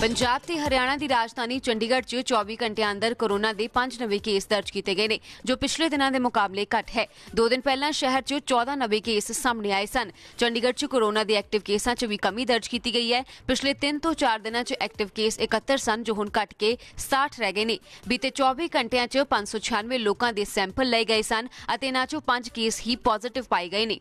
ਪੰਜਾਬ ਤੇ ਹਰਿਆਣਾ ਦੀ ਰਾਜਧਾਨੀ ਚੰਡੀਗੜ੍ਹ 'ਚ 24 ਘੰਟਿਆਂ ਅੰਦਰ ਕੋਰੋਨਾ ਦੇ 5 ਨਵੇਂ ਕੇਸ ਦਰਜ ਕੀਤੇ ਗਏ ਨੇ ਜੋ ਪਿਛਲੇ ਦਿਨਾਂ ਦੇ ਮੁਕਾਬਲੇ ਘੱਟ ਹੈ 2 ਦਿਨ ਪਹਿਲਾਂ ਸ਼ਹਿਰ 'ਚ 14 ਨਵੇਂ ਕੇਸ ਸਾਹਮਣੇ ਆਏ ਸਨ ਚੰਡੀਗੜ੍ਹ 'ਚ ਕੋਰੋਨਾ ਦੇ ਐਕਟਿਵ ਕੇਸਾਂ 'ਚ ਵੀ ਕਮੀ ਦਰਜ ਕੀਤੀ ਗਈ ਹੈ ਪਿਛਲੇ 3 ਤੋਂ 4 ਦਿਨਾਂ 'ਚ ਐਕਟਿਵ ਕੇਸ 71 ਸਨ ਜੋ ਹੁਣ ਘਟ ਕੇ 60 ਰਹਿ ਗਏ ਨੇ ਬੀਤੇ 24 ਘੰਟਿਆਂ 'ਚ 596 ਲੋਕਾਂ ਦੇ ਸੈਂਪਲ ਲਏ ਗਏ ਸਨ ਅਤੇ ਇਹਨਾਂ 'ਚੋਂ 5 ਕੇਸ ਹੀ ਪੋਜ਼ਿਟਿਵ ਪਾਏ ਗਏ ਨੇ